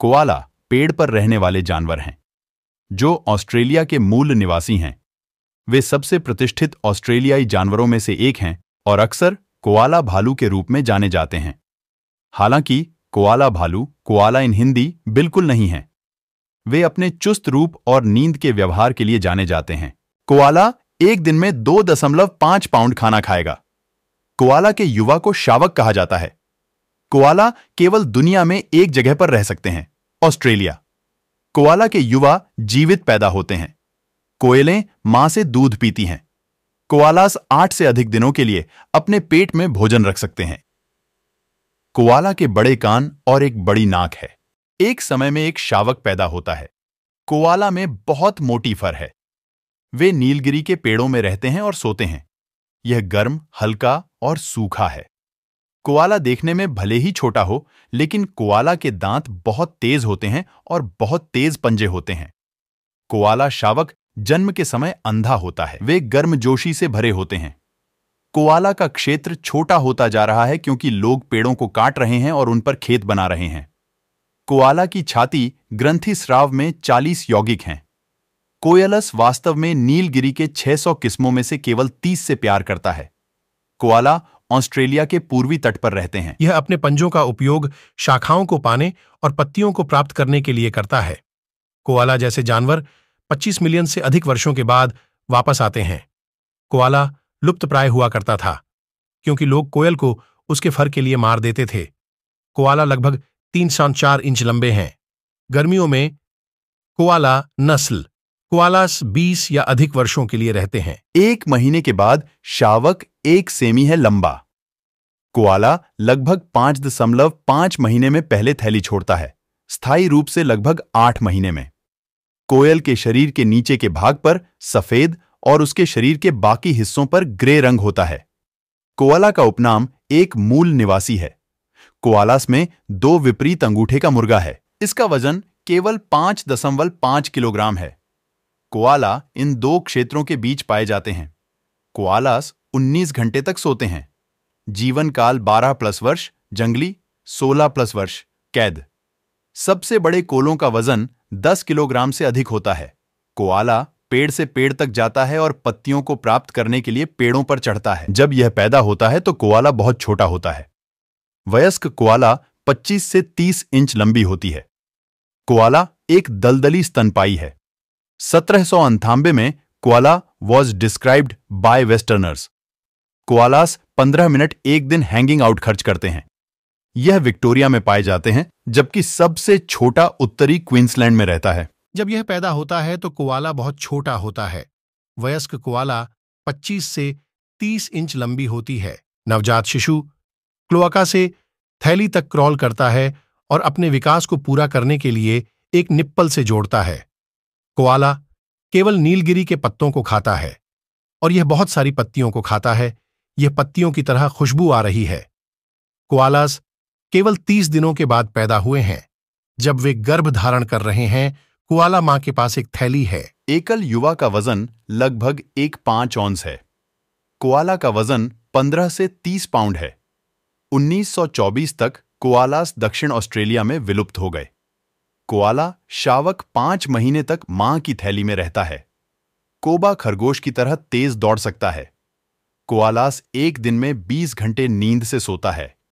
कोआला पेड़ पर रहने वाले जानवर हैं जो ऑस्ट्रेलिया के मूल निवासी हैं वे सबसे प्रतिष्ठित ऑस्ट्रेलियाई जानवरों में से एक हैं और अक्सर कोआला भालू के रूप में जाने जाते हैं हालांकि कोआला भालू कोआला इन हिंदी बिल्कुल नहीं है वे अपने चुस्त रूप और नींद के व्यवहार के लिए जाने जाते हैं कोआला एक दिन में दो दशमलव पांच पाउंड खाना खाएगा कोआला के युवा को शावक कहा जाता है कोआला केवल दुनिया में एक जगह पर रह सकते हैं ऑस्ट्रेलिया कोआला के युवा जीवित पैदा होते हैं कोयले मां से दूध पीती हैं कोआलास आठ से अधिक दिनों के लिए अपने पेट में भोजन रख सकते हैं कोआला के बड़े कान और एक बड़ी नाक है एक समय में एक शावक पैदा होता है कोआला में बहुत मोटी फर है वे नीलगिरी के पेड़ों में रहते हैं और सोते हैं यह गर्म हल्का और सूखा है कोआला देखने में भले ही छोटा हो लेकिन कोआला के दांत बहुत तेज होते हैं और बहुत तेज पंजे होते हैं कोआला शावक जन्म के समय अंधा होता है वे गर्मजोशी से भरे होते हैं कोआला का क्षेत्र छोटा होता जा रहा है क्योंकि लोग पेड़ों को काट रहे हैं और उन पर खेत बना रहे हैं कोआला की छाती ग्रंथि स्राव में 40 यौगिक हैं कोयलस वास्तव में नीलगिरी के 600 किस्मों में से केवल 30 से प्यार करता है कोआला ऑस्ट्रेलिया के पूर्वी तट पर रहते हैं यह अपने पंजों का उपयोग शाखाओं को पाने और पत्तियों को प्राप्त करने के लिए करता है कोआला जैसे जानवर 25 मिलियन से अधिक वर्षों के बाद वापस आते हैं कोआला प्राय हुआ करता था क्योंकि लोग कोयल को उसके फर के लिए मार देते थे कोआला लगभग तीन सौ चार इंच लंबे हैं गर्मियों में कोआला नस्ल कोआलास 20 या अधिक वर्षों के लिए रहते हैं एक महीने के बाद शावक एक सेमी है लंबा कोआला लगभग पांच दशमलव पांच महीने में पहले थैली छोड़ता है स्थायी रूप से लगभग आठ महीने में कोयल के शरीर के नीचे के भाग पर सफेद और उसके शरीर के बाकी हिस्सों पर ग्रे रंग होता है कोआला का उपनाम एक मूल निवासी है कोआलास में दो विपरीत अंगूठे का मुर्गा है इसका वजन केवल पांच दशमलव पांच किलोग्राम है कोआला इन दो क्षेत्रों के बीच पाए जाते हैं कोआलास 19 घंटे तक सोते हैं जीवन काल 12 प्लस वर्ष जंगली 16 प्लस वर्ष कैद सबसे बड़े कोलों का वजन 10 किलोग्राम से अधिक होता है कोआला पेड़ से पेड़ तक जाता है और पत्तियों को प्राप्त करने के लिए पेड़ों पर चढ़ता है जब यह पैदा होता है तो कोआला बहुत छोटा होता है वयस्क कोआला 25 से 30 इंच लंबी होती है कोआला एक दलदली स्तनपाई है सत्रह में koala was described by westerners koalas 15 minute एक दिन हैंगिंग आउट खर्च करते हैं यह विक्टोरिया में पाए जाते हैं जबकि सबसे छोटा उत्तरी क्वींसलैंड में रहता है जब यह पैदा होता है तो कोआला बहुत छोटा होता है वयस्क कोआला 25 से 30 इंच लंबी होती है नवजात शिशु क्लोआका से थैली तक क्रॉल करता है और अपने विकास को पूरा करने के लिए एक निप्पल से जोड़ता है कोआला केवल नीलगिरी के पत्तों को खाता है और यह बहुत सारी पत्तियों को खाता है यह पत्तियों की तरह खुशबू आ रही है कोआलास केवल तीस दिनों के बाद पैदा हुए हैं जब वे गर्भ धारण कर रहे हैं कुआला माँ के पास एक थैली है एकल युवा का वजन लगभग एक पांच औंस है कुआला का वजन 15 से 30 पाउंड है 1924 तक कुआलास दक्षिण ऑस्ट्रेलिया में विलुप्त हो गए कुआला शावक पांच महीने तक मां की थैली में रहता है कोबा खरगोश की तरह तेज दौड़ सकता है कोआलास एक दिन में 20 घंटे नींद से सोता है